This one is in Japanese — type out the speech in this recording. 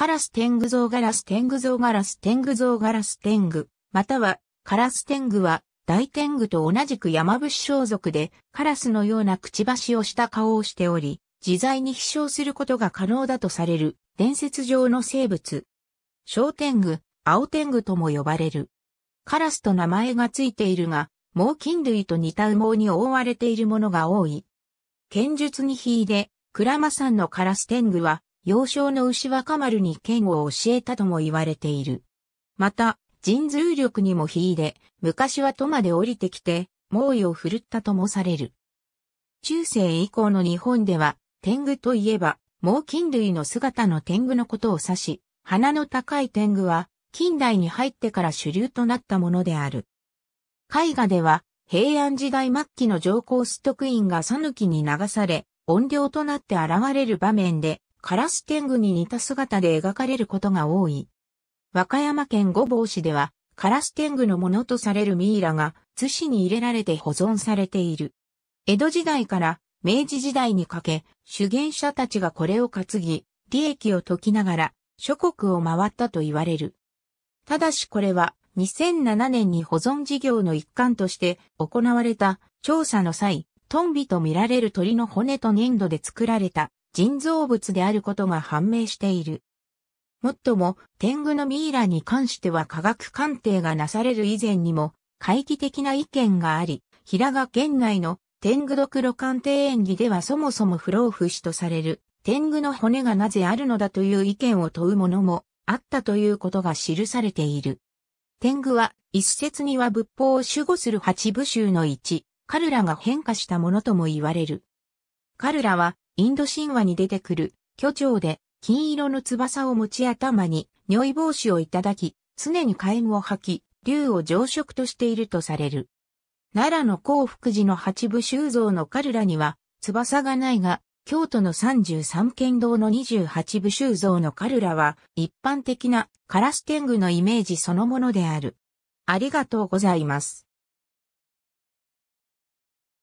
カラス天狗像ガラス天狗像ガラス天狗像ガラス天狗、または、カラス天狗は、大天狗と同じく山伏装束で、カラスのようなくちばしをした顔をしており、自在に飛翔することが可能だとされる、伝説上の生物。小天狗、青天狗とも呼ばれる。カラスと名前がついているが、猛禽類と似た羽毛に覆われているものが多い。剣術に秀で、鞍馬山のカラス天狗は、幼少の牛若丸に剣を教えたとも言われている。また、神通力にも秀で、昔は戸まで降りてきて、猛威を振るったともされる。中世以降の日本では、天狗といえば、猛禽類の姿の天狗のことを指し、鼻の高い天狗は、近代に入ってから主流となったものである。絵画では、平安時代末期の上皇崇徳院が讃岐に流され、怨霊となって現れる場面で、カラス天狗に似た姿で描かれることが多い。和歌山県御坊市では、カラス天狗のものとされるミイラが津市に入れられて保存されている。江戸時代から明治時代にかけ、主言者たちがこれを担ぎ、利益を解きながら諸国を回ったと言われる。ただしこれは2007年に保存事業の一環として行われた調査の際、トンビと見られる鳥の骨と粘土で作られた人造物であることが判明している。もっとも、天狗のミイラに関しては科学鑑定がなされる以前にも、回帰的な意見があり、平賀県内の天狗独路鑑定演技ではそもそも不老不死とされる天狗の骨がなぜあるのだという意見を問うものもあったということが記されている。天狗は一説には仏法を守護する八部衆の一、カルラが変化したものとも言われる。カルラはインド神話に出てくる、巨鳥で、金色の翼を持ち頭に、尿意帽子をいただき、常に火炎を吐き、竜を常食としているとされる。奈良の幸福寺の八部修造の彼らには、翼がないが、京都の三十三県道の二十八部修造の彼らは、一般的なカラス天狗のイメージそのものである。ありがとうございます。